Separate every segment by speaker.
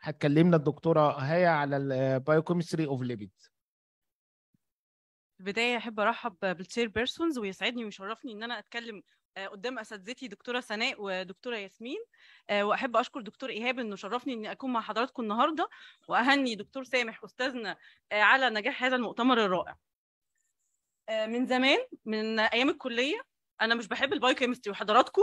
Speaker 1: هتكلمنا الدكتوره هيا على البايوكيمستري اوف ليبيد في البدايه احب ارحب بالتشير بيرسونز ويسعدني ويشرفني ان انا اتكلم آه، قدام اساتذتي دكتوره سناء ودكتوره ياسمين آه، واحب اشكر دكتور ايهاب انه شرفني اني اكون مع حضراتكم النهارده واهني دكتور سامح استاذنا آه، على نجاح هذا المؤتمر الرائع من زمان من ايام الكليه انا مش بحب البايوكيمستري وحضراتكم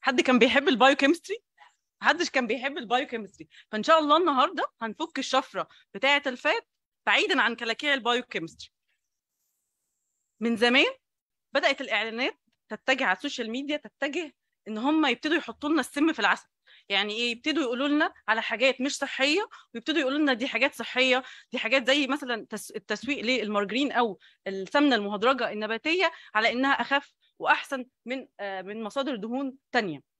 Speaker 1: حد كان بيحب البايوكيمستري محدش كان بيحب البايوكيمستري فان شاء الله النهارده هنفك الشفره بتاعه الفات بعيدا عن كلاكيع البايوكيمستري من زمان بدات الاعلانات تتجه على السوشيال ميديا تتجه ان هم يبتدوا يحطوا لنا السم في العسل يعني ايه يبتدوا يقولوا لنا على حاجات مش صحيه ويبتدوا يقولوا لنا دي حاجات صحيه دي حاجات زي مثلا التسويق للمارجرين او السمنه المهدرجه النباتيه على انها اخف واحسن من آه، من مصادر دهون ثانيه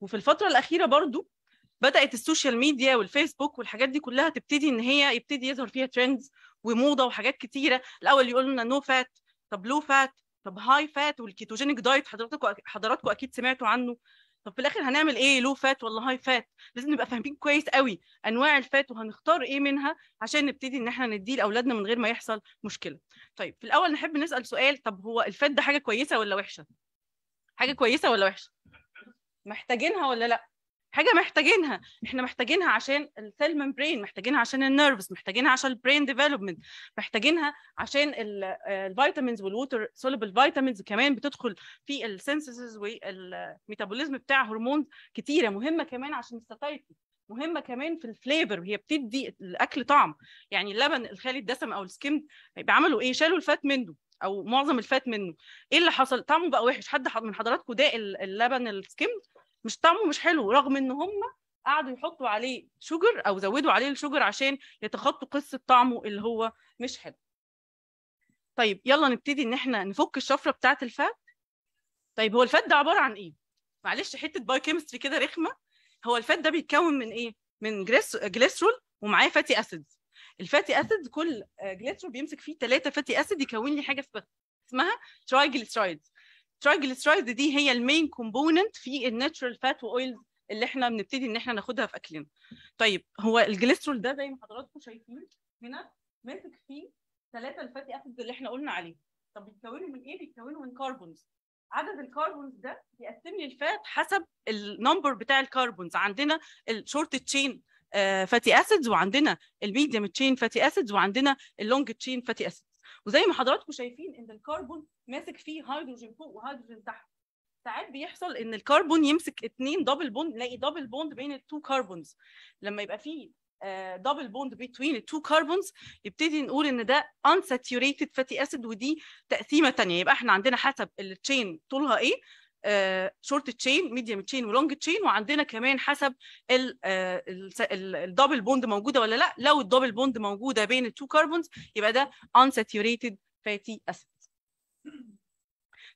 Speaker 1: وفي الفتره الاخيره برضو بدات السوشيال ميديا والفيسبوك والحاجات دي كلها تبتدي ان هي يبتدي يظهر فيها ترندز وموضه وحاجات كتيره الاول يقول لنا نو فات طب لو فات طب هاي فات والكيتوجينيك دايت حضراتكم حضراتكم اكيد سمعتوا عنه طب في الاخر هنعمل ايه لو فات ولا هاي فات لازم نبقى فاهمين كويس قوي انواع الفات وهنختار ايه منها عشان نبتدي ان احنا نديه لاولادنا من غير ما يحصل مشكله طيب في الاول نحب نسال سؤال طب هو الفات ده حاجه كويسه ولا وحشه حاجه كويسه ولا وحشه محتاجينها ولا لا حاجه محتاجينها احنا محتاجينها عشان السيل ممبرين محتاجينها عشان النيرفز محتاجينها عشان البرين ديفلوبمنت محتاجينها عشان الفيتامينز والووتر سولبل فيتامينز كمان بتدخل في السنسز والميتابوليزم بتاع هرمونز كتيره مهمه كمان عشان الساتايتي مهمه كمان في الفليفر هي بتدي الاكل طعم يعني اللبن الخالي الدسم او السكيم بيعملوا ايه شالوا الفات منه او معظم الفات منه ايه اللي حصل طعمه بقى وحش حد من حضراتكم داق اللبن السكيم مش طعمه مش حلو رغم ان هم قعدوا يحطوا عليه شوجر او زودوا عليه الشوجر عشان يتخطوا قصه طعمه اللي هو مش حلو طيب يلا نبتدي ان احنا نفك الشفره بتاعه الفات طيب هو الفات ده عباره عن ايه معلش حته باي كيمستري كده رخمه هو الفات ده بيتكون من ايه من جليسرول ومعاه فاتي اسيدز الفاتي اسيد كل آه، جليتشر بيمسك فيه ثلاثه فاتي اسيد يكون لي حاجه اسمها ترايجليسرايد الترايجليسرايد دي هي المين كومبوننت في الناتشورال فات واويل اللي احنا بنبتدي ان احنا ناخدها في اكلنا طيب هو الجليسترول ده زي ما حضراتكم شايفين هنا ماسك فيه ثلاثه الفاتي اسيد اللي احنا قلنا عليه طب بيتكونوا من ايه بيتكونوا من كربونز عدد الكربونز ده بيقسم لي الفات حسب النمبر بتاع الكربونز عندنا الشورت تشين فاتي آه، اسيدز وعندنا الميديم تشين فاتي اسيدز وعندنا اللونج تشين فاتي اسيدز وزي ما حضراتكم شايفين ان الكربون ماسك فيه هيدروجين فوق وهيدروجين تحت ساعات بيحصل ان الكربون يمسك اثنين دبل بوند نلاقي دبل بوند بين التو كربونز لما يبقى فيه دبل بوند بين التو كربونز يبتدي نقول ان ده unsaturated فاتي اسيد ودي تقسيمه ثانيه يبقى احنا عندنا حسب التشين طولها ايه شورت تشين ميديم تشين ولونج تشين وعندنا كمان حسب الدبل آه، بوند موجوده ولا لا لو الدبل بوند موجوده بين التو كربونز يبقى ده unsaturated fatty acids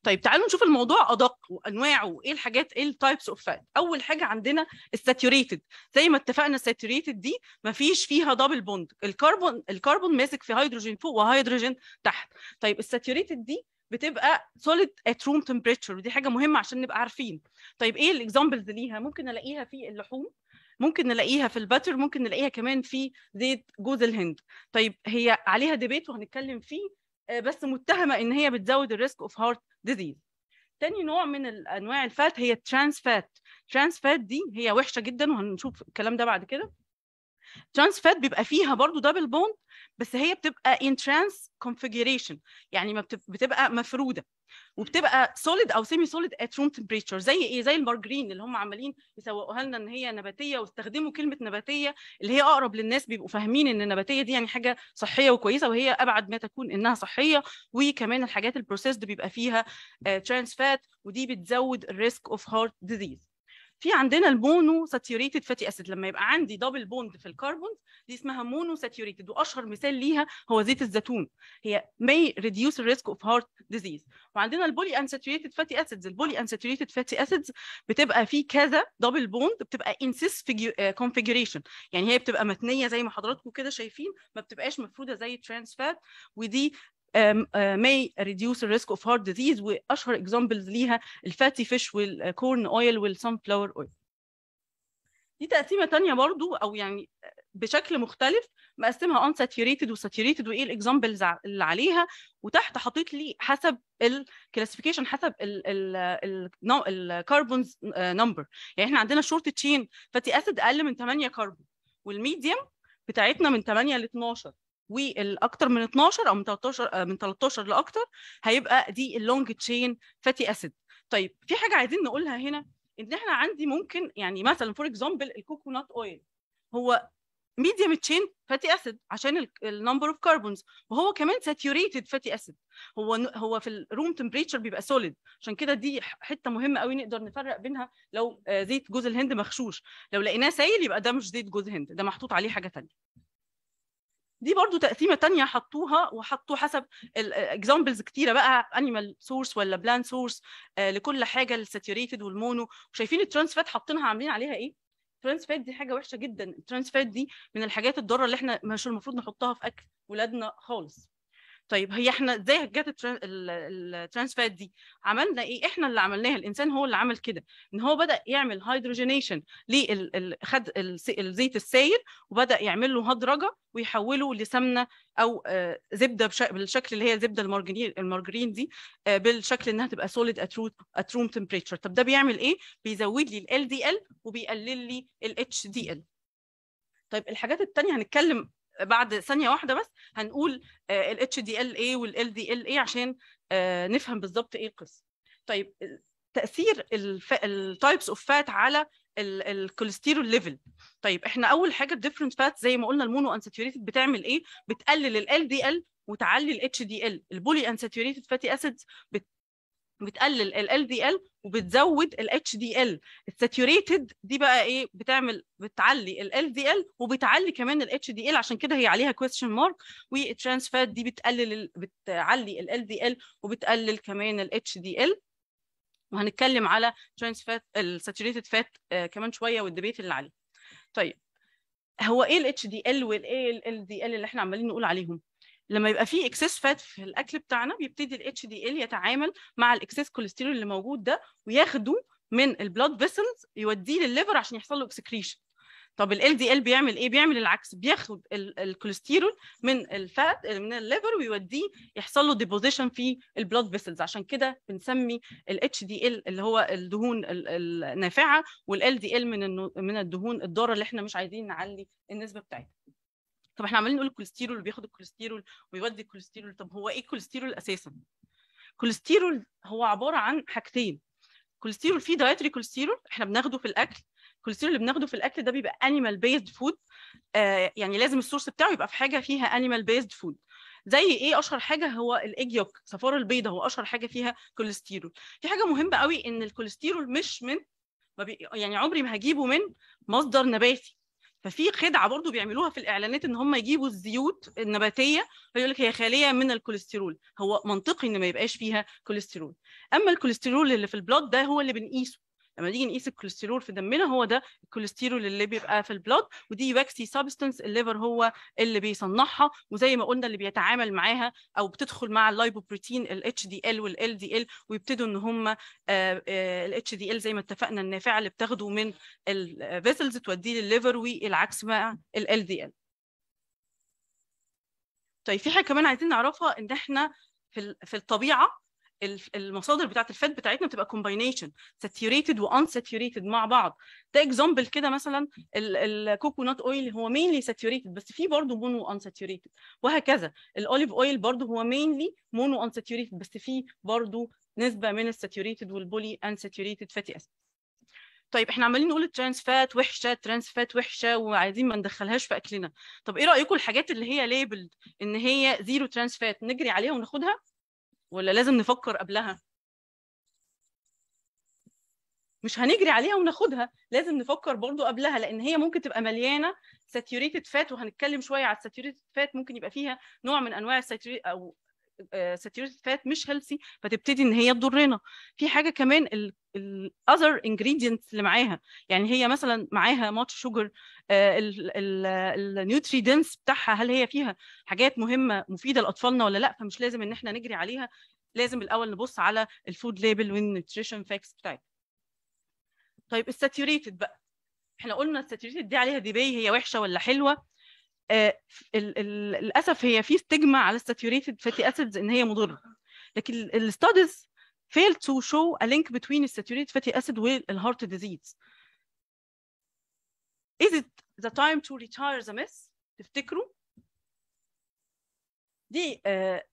Speaker 1: طيب تعالوا نشوف الموضوع ادق وانواعه وايه الحاجات ايه التايبس اوف فات اول حاجه عندنا الساتوريتد زي ما اتفقنا الساتوريتد دي ما فيش فيها دبل بوند الكربون الكربون ماسك في هيدروجين فوق وهيدروجين تحت طيب الساتوريتد دي بتبقى سوليد ات روم تمبريتشر ودي حاجه مهمه عشان نبقى عارفين طيب ايه الاكزامبلز ليها ممكن الاقيها في اللحوم ممكن نلاقيها في الباتر ممكن نلاقيها كمان في زيت جوز الهند طيب هي عليها ديبيت وهنتكلم فيه آه، بس متهمه ان هي بتزود الريسك اوف هارت ديزيز تاني نوع من انواع الفات هي الترانس فات ترانس فات دي هي وحشه جدا وهنشوف الكلام ده بعد كده ترانس فات بيبقى فيها برضو دبل بوند بس هي بتبقى ان ترانس كونفيجريشن يعني ما بتبقى مفروده وبتبقى سوليد او سيمي سوليد ات روم تمبريتشر زي ايه زي المارجرين اللي هم عمالين يسوقوها لنا ان هي نباتيه واستخدموا كلمه نباتيه اللي هي اقرب للناس بيبقوا فاهمين ان النباتيه دي يعني حاجه صحيه وكويسه وهي ابعد ما تكون انها صحيه وكمان الحاجات البروسيسد بيبقى فيها ترانس آه، فات ودي بتزود الريسك اوف هارت ديزيز في عندنا البونو ساتيوريتد فاتي اسيد لما يبقى عندي دبل بوند في الكربون دي اسمها مونو ساتيوريتد واشهر مثال ليها هو زيت الزيتون هي may ريديوس the اوف هارت ديزيز وعندنا البولي انساتيوريتد فاتي اسيدز البولي انساتيوريتد فاتي اسيدز بتبقى في كذا دبل بوند بتبقى انسيس آه، كونفيجريشن يعني هي بتبقى متنيه زي ما حضراتكم كده شايفين ما بتبقاش مفروده زي الترانس فات ودي Um, uh, may reduce the risk of heart disease واشهر examples ليها الفاتي فيش والكورن اويل والسنفلاور اويل دي تقسيمه تانية برضو او يعني بشكل مختلف مقسمها unsaturated ساتيوريتد وساتيوريتد وايه الاكزامبلز اللي عليها وتحت حاطط لي حسب الكلاسيفيكيشن حسب الكربونز نمبر يعني احنا عندنا شورت تشين فاتي اسيد اقل من 8 كربون والميديم بتاعتنا من 8 ل 12 والاكتر من 12 او من 13 آه، من 13 لاكتر هيبقى دي اللونج تشين فاتي اسيد طيب في حاجه عايزين نقولها هنا ان احنا عندي ممكن يعني مثلا فور اكزامبل الكوكونات اويل هو ميديم تشين فاتي اسيد عشان النمبر اوف كربونز وهو كمان ساتيوريتد فاتي اسيد هو هو في الروم تمبريتشر بيبقى سوليد عشان كده دي حته مهمه قوي نقدر نفرق بينها لو آه، زيت جوز الهند مغشوش لو لقيناه سائل يبقى ده مش زيت جوز الهند ده محطوط عليه حاجه ثانيه دي برضو تقسيمه تانية حطوها وحطوا حسب الاكزامبلز كتيره بقى انيمال سورس ولا بلان آه، سورس لكل حاجه الساتيوريتد والمونو وشايفين الترانس فات حاطينها عاملين عليها ايه الترانس فات دي حاجه وحشه جدا الترانس فات دي من الحاجات الضاره اللي احنا مش المفروض نحطها في اكل ولادنا خالص طيب هي احنا ازاي جت الترانسفات دي عملنا ايه احنا اللي عملناها الانسان هو اللي عمل كده ان هو بدا يعمل هيدروجينيشن خد الزيت السائل وبدا يعمل له هدرجه ويحوله لسمنه او آه، زبده بالشكل اللي هي زبده المارجرين المارجرين دي آه، بالشكل انها تبقى سوليد ات روم تمبريتشر طب ده بيعمل ايه بيزود لي ال دي ال وبيقلل لي الاتش دي ال طيب الحاجات الثانيه هنتكلم بعد ثانيه واحده بس هنقول الاتش آه، دي ال اي والال دي ال اي عشان آه، نفهم بالظبط ايه القصه طيب تاثير التايبس اوف فات على الكوليسترول ليفل طيب احنا اول حاجه الديفرنت فات زي ما قلنا المونو انساتوريتد بتعمل ايه بتقلل ال دي ال وتعلي ال اتش دي ال البولي انساتوريتد فاتي اسيدز بتقلل ال LDL وبتزود ال HDL الساتوريتد دي بقى ايه بتعمل بتعلي ال LDL وبتعلي كمان ال HDL عشان كده هي عليها question mark فات دي بتقلل بتعلي ال LDL وبتقلل كمان ال HDL وهنتكلم على trans fat الساتوريتد آه، فات كمان شويه والديبيت اللي عليه طيب هو ايه ال HDL وال إيه ال LDL اللي احنا عمالين نقول عليهم لما يبقى فيه اكسس فات في الاكل بتاعنا بيبتدي الاتش دي ال يتعامل مع الاكسس كوليسترول اللي موجود ده وياخده من البلود فيسلز يوديه للليفر عشان يحصل له اكسكريشن طب ال دي ال بيعمل ايه بيعمل العكس بياخد الكوليسترول من الفات آه، من الليفر ويوديه يحصل له ديبوزيشن في البلود فيسلز عشان كده بنسمي ال اتش دي ال اللي هو الدهون النافعه وال دي ال من من الدهون الضاره اللي احنا مش عايزين نعلي النسبه بتاعتها طب احنا عمالين نقول الكوليسترول بياخد الكوليسترول ويودي الكوليسترول طب هو ايه الكوليسترول اساسا الكوليسترول هو عباره عن حاجتين كوليسترول فيه دايتري كوليسترول احنا بناخده في الاكل الكوليسترول اللي بناخده في الاكل ده بيبقى انيمال بيزد فود يعني لازم السورس بتاعه يبقى في حاجه فيها انيمال بيزد فود زي ايه اشهر حاجه هو الايج يوك صفار البيضه هو اشهر حاجه فيها كوليسترول في حاجه مهمه قوي ان الكوليسترول مش من يعني عمري ما هجيبه من مصدر نباتي ففي خدعه برضو بيعملوها في الاعلانات ان هم يجيبوا الزيوت النباتيه فيقول لك هي خاليه من الكوليسترول هو منطقي ان ما يبقاش فيها كوليسترول اما الكوليسترول اللي في البلاد ده هو اللي بنقيسه لما نيجي نقيس الكوليسترول في دمنا هو ده الكوليسترول اللي بيبقى في البلود ودي واكسي سبستنس الليفر هو اللي بيصنعها وزي ما قلنا اللي بيتعامل معاها او بتدخل مع اللايبوبروتين الاتش دي ال والال دي ال ويبتدوا ان هم الاتش آه، آه، دي ال زي ما اتفقنا النافعه اللي بتاخده من الفيسلز توديه للليفر والعكس مع الال دي ال طيب في حاجه كمان عايزين نعرفها ان احنا في في الطبيعه المصادر بتاعت الفات بتاعتنا بتبقى كومباينيشن ساتيوريتد وان ساتيوريتد مع بعض ده اكزامبل كده مثلا الكوكونات اويل هو مينلي ساتيوريتد بس في برضه مونو ان ساتيوريتد وهكذا الاوليف اويل برضه هو مينلي مونو ان ساتيوريتد بس في برضه نسبه من الساتيوريتد والبولي ان ساتيوريتد فاتي اسيد طيب احنا عمالين نقول الترانس فات وحشه ترانس فات وحشه وعايزين ما ندخلهاش في اكلنا طب ايه رايكم الحاجات اللي هي ليبلد ان هي زيرو ترانس فات نجري عليها وناخدها ولا لازم نفكر قبلها مش هنجري عليها وناخدها لازم نفكر برضو قبلها لان هي ممكن تبقى مليانه ساتيوريتد فات وهنتكلم شويه على الساتيوريتد فات ممكن يبقى فيها نوع من انواع او آه، ساتيوريتد فات مش هيلثي فتبتدي ان هي تضرنا في حاجه كمان الاذر انجريدينتس اللي معاها يعني هي مثلا معاها ماتش شوجر النيوتري دنس بتاعها هل هي فيها حاجات مهمه مفيده لاطفالنا ولا لا فمش لازم ان احنا نجري عليها لازم الاول نبص على الفود ليبل والنيوتريشن فاكس بتاعتها طيب الساتيوريتد بقى احنا قلنا الساتيوريتد دي عليها ديبي هي وحشه ولا حلوه آه، للاسف هي في ستيجما على الساتيوريتد فاتي اسيدز ان هي مضره لكن الستاديز failed to show a link between الساتيوريتد فاتي اسيد والهارت ديزيز is it the time to retire the myth تفتكروا دي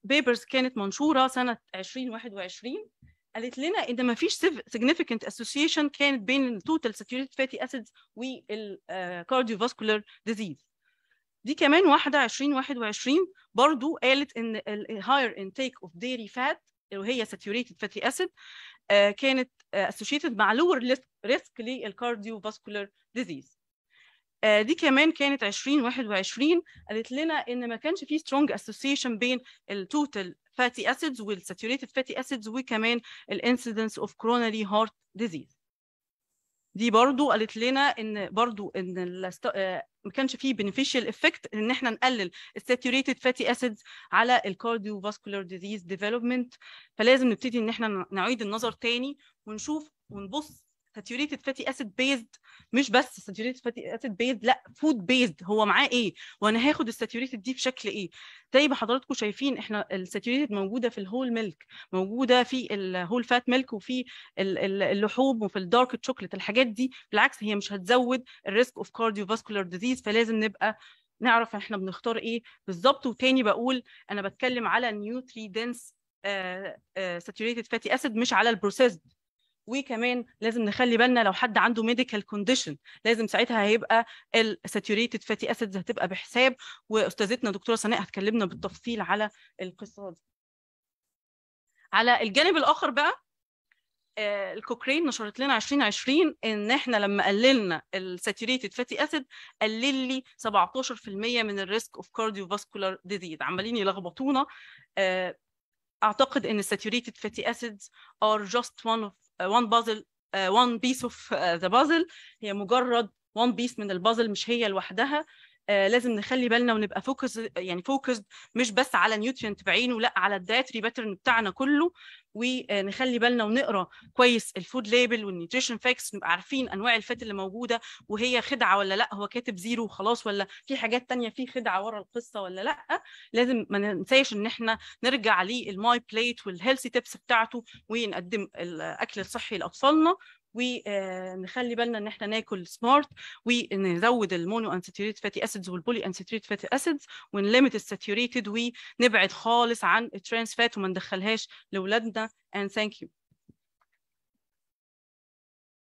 Speaker 1: بيبرز آه، كانت منشوره سنه 2021 قالت لنا ان ما فيش significant association كانت بين التوتال saturated fatty acids فاسكولار آه، ديزيز دي كمان واحدة 2021 برضو قالت ان intake of dairy fat اللي وهي saturated fatty acid كانت associated مع lower risk cardiovascular disease. دي كمان كانت 2021 قالت لنا ان ما كانش في strong association بين التوتال fatty acids والsaturated fatty acids وكمان الانسيدنس اوف coronary heart disease دي برضو قالت لنا ان برضو ان آه، ما كانش فيه بنفيشال افكت ان احنا نقلل الساتوريتد فاتي اسيدز على الكارديو فاسكولار ديزيز ديفلوبمنت فلازم نبتدي ان احنا نعيد النظر تاني ونشوف ونبص ساتيوريتد فاتي اسيد بيزد مش بس ساتيوريتد فاتي اسيد بيزد لا فود بيزد هو معاه ايه وانا هاخد الساتيوريتد دي في شكل ايه زي ما حضراتكم شايفين احنا الساتيوريتد موجوده في الهول ميلك موجوده في الهول فات ميلك وفي اللحوم وفي الدارك تشوكلت الحاجات دي بالعكس هي مش هتزود الريسك اوف كارديو فاسكولار ديزيز فلازم نبقى نعرف احنا بنختار ايه بالظبط وتاني بقول انا بتكلم على نيوتري دنس ساتيوريتد فاتي اسيد مش على البروسيسد وكمان لازم نخلي بالنا لو حد عنده ميديكال كونديشن لازم ساعتها هيبقى الساتوريتد فاتي اسيدز هتبقى بحساب واستاذتنا دكتوره سناء هتكلمنا بالتفصيل على القصه دي على الجانب الاخر بقى آه، الكوكرين نشرت لنا 2020 ان احنا لما قللنا الساتوريتد فاتي اسيد قلل لي 17% من الريسك اوف كارديو فاسكولار ديزيز عمالين يلخبطونا آه، اعتقد ان الساتوريتد فاتي اسيدز ار جاست وان اوف آه، one puzzle آه، one بيس اوف ذا puzzle هي مجرد one بيس من البازل مش هي لوحدها آه، لازم نخلي بالنا ونبقى فوكس يعني فوكس مش بس على نيوترينت بعينه لا على الدايتري باترن بتاعنا كله ونخلي بالنا ونقرا كويس الفود ليبل والنيوتريشن فاكس نبقى عارفين انواع الفات اللي موجوده وهي خدعه ولا لا هو كاتب زيرو وخلاص ولا في حاجات تانية في خدعه ورا القصه ولا لا لازم ما ننساش ان احنا نرجع للماي بليت والهيلثي تيبس بتاعته ونقدم الاكل الصحي لاطفالنا ونخلي بالنا ان احنا ناكل سمارت ونزود المونو انساتيوريت فاتي اسيدز والبولي انساتيوريت فاتي اسيدز ونليمت الساتيوريتد ونبعد خالص عن الترانس فات وما ندخلهاش لاولادنا and thank you